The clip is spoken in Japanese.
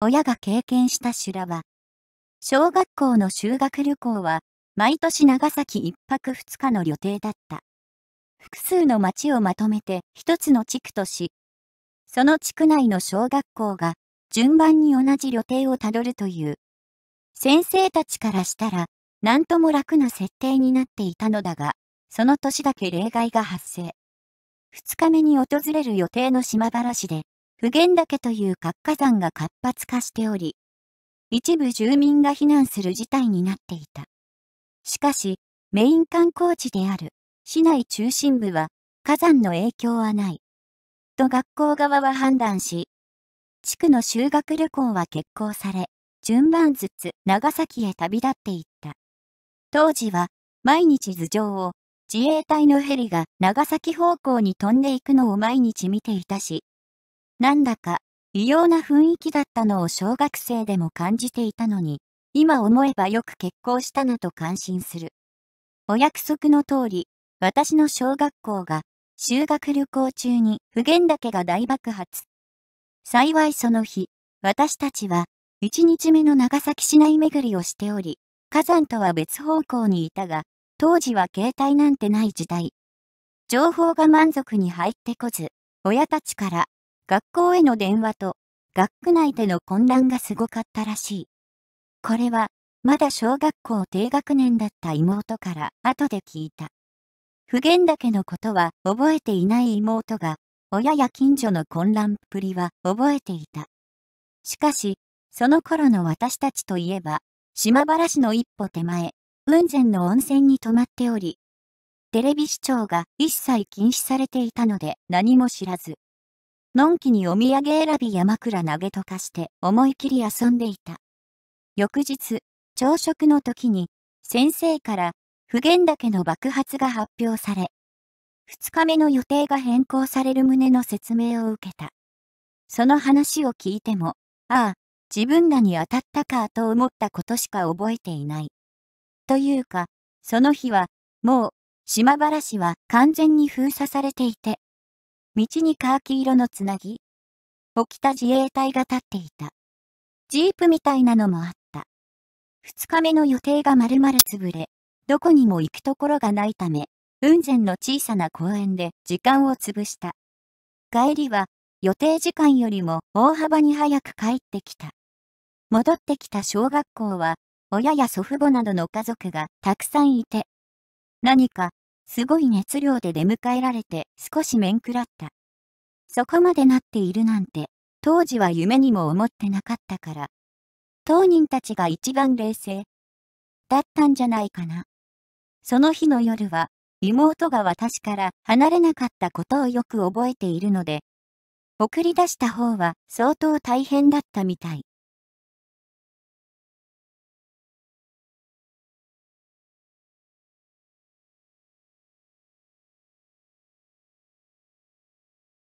親が経験した修羅場。小学校の修学旅行は、毎年長崎1泊2日の予定だった。複数の町をまとめて一つの地区とし、その地区内の小学校が順番に同じ旅程をたどるという。先生たちからしたら、なんとも楽な設定になっていたのだが、その年だけ例外が発生。2日目に訪れる予定の島原市で、普賢岳という活火山が活発化しており、一部住民が避難する事態になっていた。しかし、メイン観光地である市内中心部は火山の影響はない。と学校側は判断し、地区の修学旅行は決行され、順番ずつ長崎へ旅立っていった。当時は毎日頭上を自衛隊のヘリが長崎方向に飛んでいくのを毎日見ていたし、なんだか異様な雰囲気だったのを小学生でも感じていたのに、今思えばよく結婚したなと感心する。お約束の通り、私の小学校が修学旅行中に普賢岳が大爆発。幸いその日、私たちは1日目の長崎市内巡りをしており、火山とは別方向にいたが、当時は携帯なんてない時代。情報が満足に入ってこず、親たちから学校への電話と、学区内での混乱がすごかったらしい。これは、まだ小学校低学年だった妹から後で聞いた。不言だけのことは覚えていない妹が、親や近所の混乱っぷりは覚えていた。しかし、その頃の私たちといえば、島原市の一歩手前、雲仙の温泉に泊まっており、テレビ視聴が一切禁止されていたので何も知らず、のんきにお土産選び山倉投げとかして思い切り遊んでいた。翌日、朝食の時に、先生から普賢岳の爆発が発表され、二日目の予定が変更される旨の説明を受けた。その話を聞いても、ああ、自分らに当たったかと思ったことしか覚えていない。というか、その日は、もう、島原市は完全に封鎖されていて、道にカーキ色のつなぎ起きた自衛隊が立っていた。ジープみたいなのもあった。二日目の予定が丸々潰れ、どこにも行くところがないため、雲仙の小さな公園で時間を潰した。帰りは予定時間よりも大幅に早く帰ってきた。戻ってきた小学校は、親や祖父母などの家族がたくさんいて、何かすごい熱量で出迎えられて少し面食らった。そこまでなっているなんて、当時は夢にも思ってなかったから。当人たちが一番冷静。だったんじゃないかな。その日の夜は、妹が私から離れなかったことをよく覚えているので、送り出した方は相当大変だったみたい。